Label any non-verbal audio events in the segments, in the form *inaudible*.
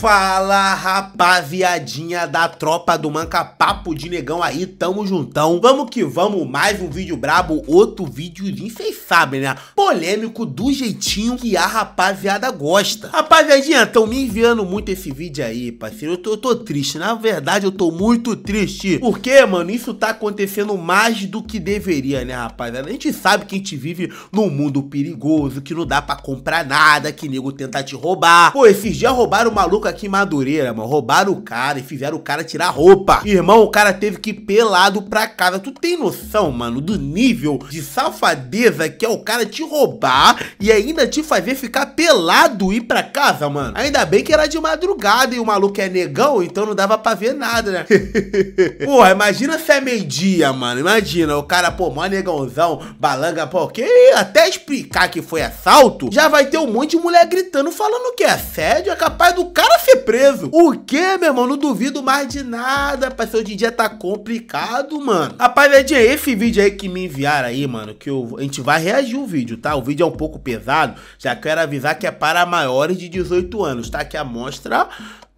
Fala rapaziadinha da tropa do Manca Papo de Negão aí, tamo juntão. Vamos que vamos, mais um vídeo brabo, outro vídeozinho, vocês sabem né? Polêmico do jeitinho que a rapaziada gosta. Rapaziadinha, tão me enviando muito esse vídeo aí, parceiro. Eu tô, eu tô triste, na verdade eu tô muito triste. Porque, mano, isso tá acontecendo mais do que deveria, né, rapaziada? A gente sabe que a gente vive num mundo perigoso, que não dá pra comprar nada, que nego tenta te roubar. Pô, esses dias roubaram o maluco que Madureira, mano, roubaram o cara e fizeram o cara tirar roupa. Irmão, o cara teve que ir pelado pra casa. Tu tem noção, mano, do nível de safadeza que é o cara te roubar e ainda te fazer ficar pelado e ir pra casa, mano? Ainda bem que era de madrugada e o maluco é negão, então não dava pra ver nada, né? *laughs* Porra, imagina se é meio-dia, mano. Imagina, o cara, pô, mó negãozão, balanga, pô, que até explicar que foi assalto, já vai ter um monte de mulher gritando, falando que é assédio, é capaz do cara ser preso. O que, meu irmão? Não duvido mais de nada, rapaz. Hoje em dia tá complicado, mano. Rapaziadinha, é esse vídeo aí que me enviaram aí, mano, que eu, a gente vai reagir o vídeo, tá? O vídeo é um pouco pesado, já quero avisar que é para maiores de 18 anos, tá? Que a amostra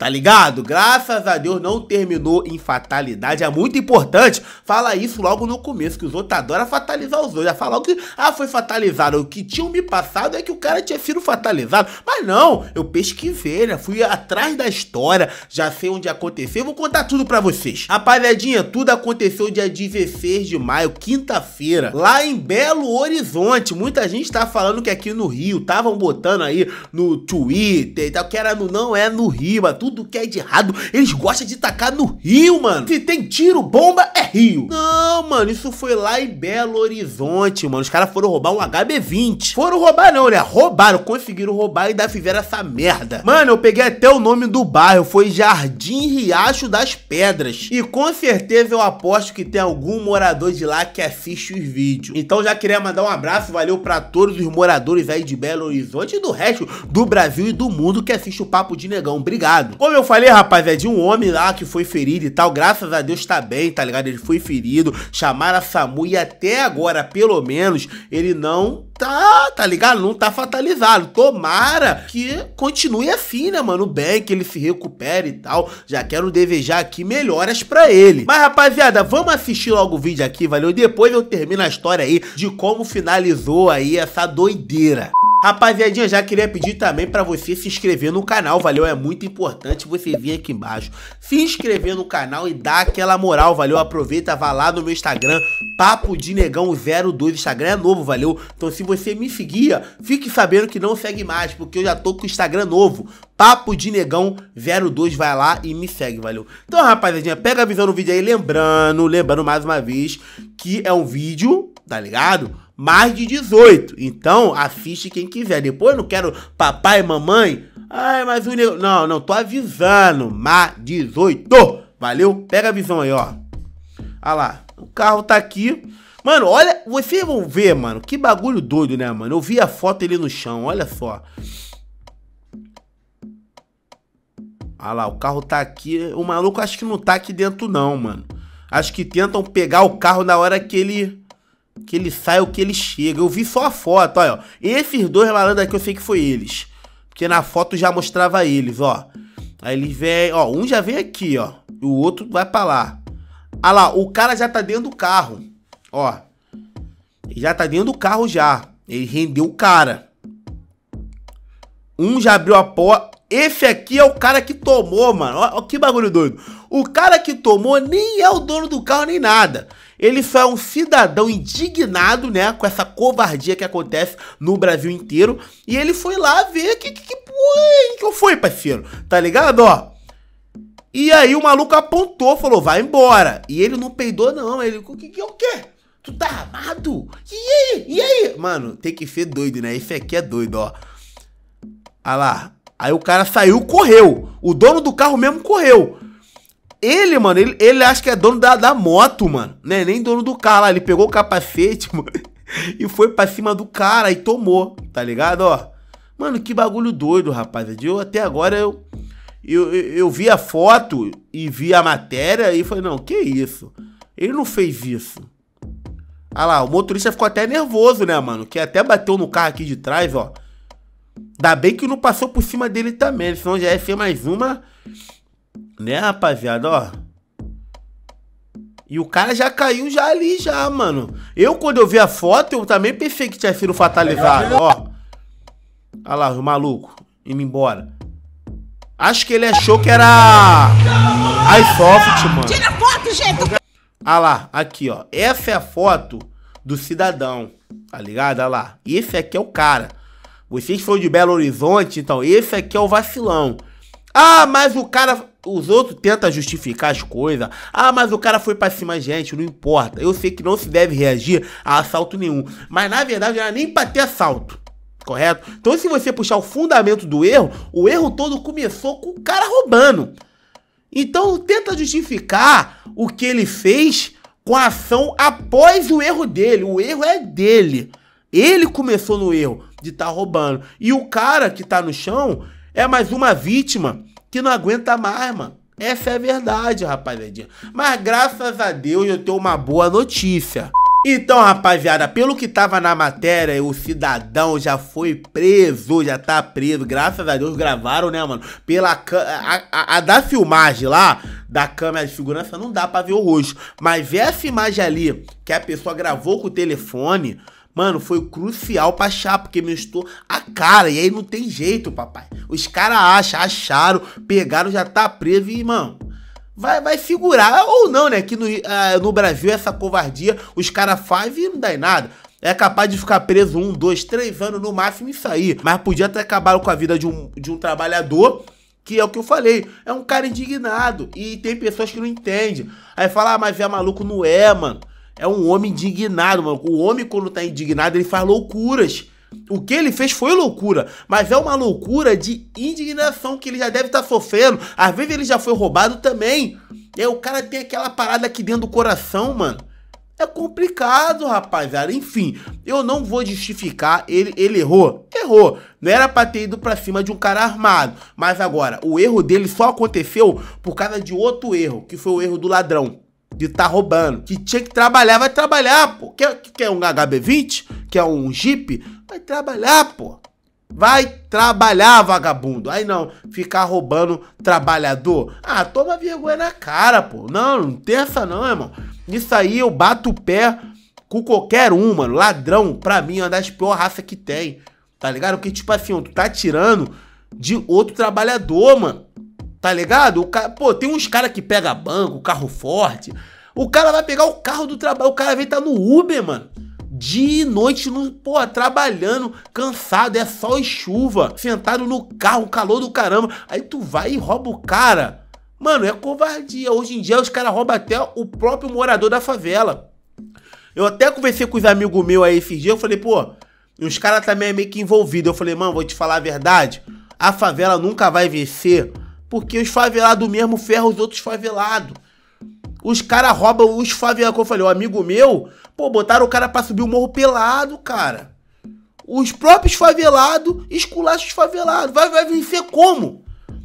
Tá ligado? Graças a Deus não terminou em fatalidade. É muito importante falar isso logo no começo, que os outros adoram fatalizar os dois. Já falar que, ah, foi fatalizado. O que tinham me passado é que o cara tinha sido fatalizado. Mas não, eu pesquisei, né? Fui atrás da história, já sei onde aconteceu. Vou contar tudo pra vocês. Rapaziadinha, tudo aconteceu dia 16 de maio, quinta-feira, lá em Belo Horizonte. Muita gente tá falando que aqui no Rio, estavam botando aí no Twitter e tal, que era no, não é no Rio, mas tudo tudo que é de errado, eles gostam de tacar no Rio, mano. Se tem tiro, bomba, é Rio. Não, mano, isso foi lá em Belo Horizonte, mano. Os caras foram roubar um HB20. Foram roubar não, né? Roubaram, conseguiram roubar e ainda fizeram essa merda. Mano, eu peguei até o nome do bairro, foi Jardim Riacho das Pedras. E com certeza eu aposto que tem algum morador de lá que assiste os vídeos. Então já queria mandar um abraço, valeu pra todos os moradores aí de Belo Horizonte e do resto do Brasil e do mundo que assiste o Papo de Negão. Obrigado ligado? Como eu falei, rapaz, é de um homem lá que foi ferido e tal. Graças a Deus tá bem, tá ligado? Ele foi ferido, chamaram a SAMU e até agora, pelo menos, ele não tá, tá ligado? Não tá fatalizado. Tomara que continue assim, né, mano? Bem, que ele se recupere e tal. Já quero desejar aqui melhoras pra ele. Mas, rapaziada, vamos assistir logo o vídeo aqui, valeu? Depois eu termino a história aí de como finalizou aí essa doideira. Rapaziadinha, já queria pedir também para você se inscrever no canal, valeu? É muito importante você vir aqui embaixo, se inscrever no canal e dar aquela moral, valeu? Aproveita, vá lá no meu Instagram, Papo de Negão 02, Instagram é novo, valeu? Então se você me seguia, fique sabendo que não segue mais, porque eu já tô com o Instagram novo, Papo de Negão 02, vai lá e me segue, valeu? Então rapaziadinha, pega a visão no vídeo aí, lembrando, lembrando mais uma vez, que é um vídeo, tá ligado? mais de 18. Então, assiste quem quiser. Depois eu não quero papai e mamãe. Ai, mas o negócio. Não, não, tô avisando. Mais 18. Valeu? Pega a visão aí, ó. Olha lá, o carro tá aqui. Mano, olha, vocês vão ver, mano, que bagulho doido, né, mano? Eu vi a foto ele no chão, olha só. Olha lá, o carro tá aqui. O maluco acho que não tá aqui dentro, não, mano. Acho que tentam pegar o carro na hora que ele que ele sai o que ele chega. Eu vi só a foto, olha. Ó. Esses dois malandros aqui eu sei que foi eles. Porque na foto já mostrava eles, ó. Aí ele vem, ó, um já vem aqui, ó. E o outro vai pra lá. Ah lá, o cara já tá dentro do carro. Ó. já tá dentro do carro já. Ele rendeu o cara. Um já abriu a porta. Esse aqui é o cara que tomou, mano. Ó, ó, que bagulho doido. O cara que tomou nem é o dono do carro nem nada. Ele só é um cidadão indignado, né, com essa covardia que acontece no Brasil inteiro. E ele foi lá ver que que, que, é, que, que foi, parceiro, tá ligado, ó? E aí o maluco apontou, falou, vai embora. E ele não peidou não, ele, o que que é o quê? Tu tá armado? E aí? E aí? Mano, tem que ser doido, né? Esse aqui é doido, ó. Olha lá. Aí o cara saiu, correu. O dono do carro mesmo correu. Ele, mano, ele, ele acha que é dono da, da moto, mano. Né? Nem dono do carro lá. Ele pegou o capacete, *laughs* mano, e foi pra cima do cara e tomou, tá ligado? Ó. Mano, que bagulho doido, rapaz. Eu até agora eu, eu, eu, vi a foto e vi a matéria e falei, não, que isso? Ele não fez isso. Ah lá, o motorista ficou até nervoso, né, mano? Que até bateu no carro aqui de trás, ó. Ainda bem que não passou por cima dele também, senão já ia ser mais uma né, rapaziada, ó. E o cara já caiu já ali, já, mano. Eu, quando eu vi a foto, eu também pensei que tinha sido fatalizado, ó. Olha lá, o maluco. Indo embora. Acho que ele achou que era... iSoft, mano. Tira a foto, gente! Olha lá, aqui, ó. Essa é a foto do cidadão, tá ligado? Olha lá. Esse aqui é o cara. Vocês foram de Belo Horizonte, então esse aqui é o vacilão. Ah, mas o cara... Os outros tentam justificar as coisas. Ah, mas o cara foi pra cima, gente, não importa. Eu sei que não se deve reagir a assalto nenhum. Mas na verdade não era nem pra ter assalto. Correto? Então, se você puxar o fundamento do erro, o erro todo começou com o cara roubando. Então, tenta justificar o que ele fez com a ação após o erro dele. O erro é dele. Ele começou no erro de estar tá roubando. E o cara que está no chão é mais uma vítima que não aguenta mais, mano. Essa é a verdade, rapaziadinha. Mas graças a Deus eu tenho uma boa notícia. Então, rapaziada, pelo que tava na matéria, o cidadão já foi preso, já tá preso, graças a Deus gravaram, né, mano? Pela a, a, a da filmagem lá, da câmera de segurança, não dá pra ver o rosto. Mas essa imagem ali, que a pessoa gravou com o telefone, Mano, foi crucial pra achar, porque me estou a cara. E aí não tem jeito, papai. Os caras acham, acharam, pegaram, já tá preso e, mano. Vai, vai figurar, ou não, né? Que no, é, no Brasil, essa covardia, os caras fazem e não dá em nada. É capaz de ficar preso um, dois, três anos no máximo e sair. Mas podia até acabar com a vida de um, de um trabalhador que é o que eu falei, é um cara indignado e tem pessoas que não entendem. Aí fala, ah, mas é maluco, não é, mano é um homem indignado, mano. O homem, quando tá indignado, ele faz loucuras. O que ele fez foi loucura, mas é uma loucura de indignação que ele já deve estar tá sofrendo. Às vezes ele já foi roubado também. E aí o cara tem aquela parada aqui dentro do coração, mano. É complicado, rapaziada. Enfim, eu não vou justificar. Ele, ele errou? Errou. Não era pra ter ido pra cima de um cara armado. Mas agora, o erro dele só aconteceu por causa de outro erro, que foi o erro do ladrão de tá roubando. Que tinha que trabalhar, vai trabalhar, pô. Quer, quer um HB20? Quer um Jeep? Vai trabalhar, pô. Vai trabalhar, vagabundo. Aí não, ficar roubando trabalhador. Ah, toma vergonha na cara, pô. Não, não tem essa não, irmão. Isso aí eu bato o pé com qualquer um, mano. Ladrão, pra mim, é uma das piores raças que tem. Tá ligado? Porque, tipo assim, tu tá tirando de outro trabalhador, mano. Tá ligado? O cara, pô, tem uns caras que pega banco, carro forte. O cara vai pegar o carro do trabalho. O cara vem tá no Uber, mano. Dia e noite, no, pô, trabalhando, cansado, é sol e chuva, sentado no carro, calor do caramba. Aí tu vai e rouba o cara. Mano, é covardia. Hoje em dia os caras roubam até o próprio morador da favela. Eu até conversei com os amigos meus aí esses dias, eu falei, pô, os caras também é meio que envolvidos. Eu falei, mano, vou te falar a verdade. A favela nunca vai vencer porque os favelados mesmo ferram os outros favelados. Os caras roubam os favelados. Como eu falei, o amigo meu, pô, botaram o cara pra subir o morro pelado, cara. Os próprios favelados esculacham os favelados. Vai, vai vencer como?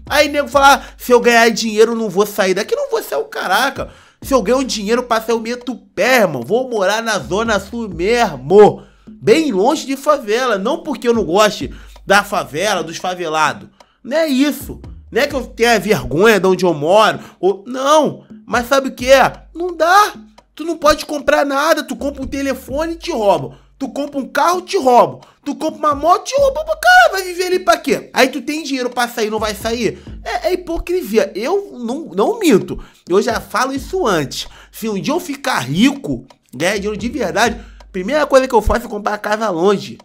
Aí nego falar, ah, se eu ganhar dinheiro, não vou sair daqui. Não vou ser o caraca. Se eu ganho dinheiro, passei o meto pé, irmão. Vou morar na zona sul mesmo. Bem longe de favela. Não porque eu não goste da favela, dos favelados. Não é isso. Não é que eu tenha vergonha de onde eu moro. Ou... Não, mas sabe o que é? Não dá. Tu não pode comprar nada. Tu compra um telefone e te roubam. Tu compra um carro, te roubam. Tu compra uma moto, te roubam. Cara, vai viver ali pra quê? Aí tu tem dinheiro pra sair, não vai sair? É, é hipocrisia. Eu não, não minto. Eu já falo isso antes. Se um dia eu ficar rico, ganhar né, dinheiro de verdade, primeira coisa que eu faço é comprar casa longe.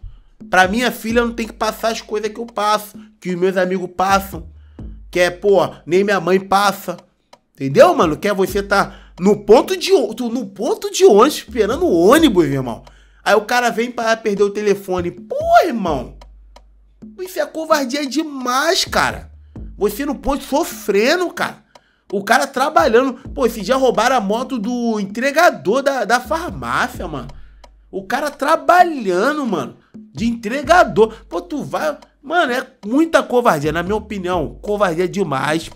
Pra minha filha não tem que passar as coisas que eu passo, que os meus amigos passam. Quer, pô, nem minha mãe passa. Entendeu, mano? Quer você tá no ponto de no ponto de ônibus esperando o ônibus, irmão. Aí o cara vem para perder o telefone. Pô, irmão. Isso é covardia demais, cara. Você no ponto sofrendo, cara. O cara trabalhando. Pô, esse dia roubaram a moto do entregador da, da farmácia, mano. O cara trabalhando, mano. De entregador. Pô, tu vai. Mano, é muita covardia, na minha opinião, covardia demais.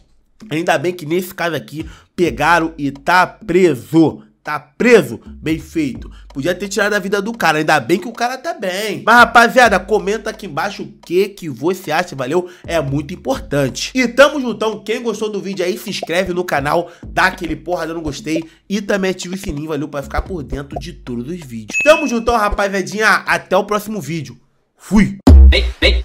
Ainda bem que nesse caso aqui pegaram e tá preso. Tá preso, bem feito. Podia ter tirado a vida do cara, ainda bem que o cara tá bem. Mas rapaziada, comenta aqui embaixo o que que você acha, valeu? É muito importante. E tamo juntão, quem gostou do vídeo aí, se inscreve no canal, dá aquele porra dando gostei e também ativa o sininho, valeu? Pra ficar por dentro de todos os vídeos. Tamo juntão, rapaziadinha, até o próximo vídeo. Fui! Ei, ei.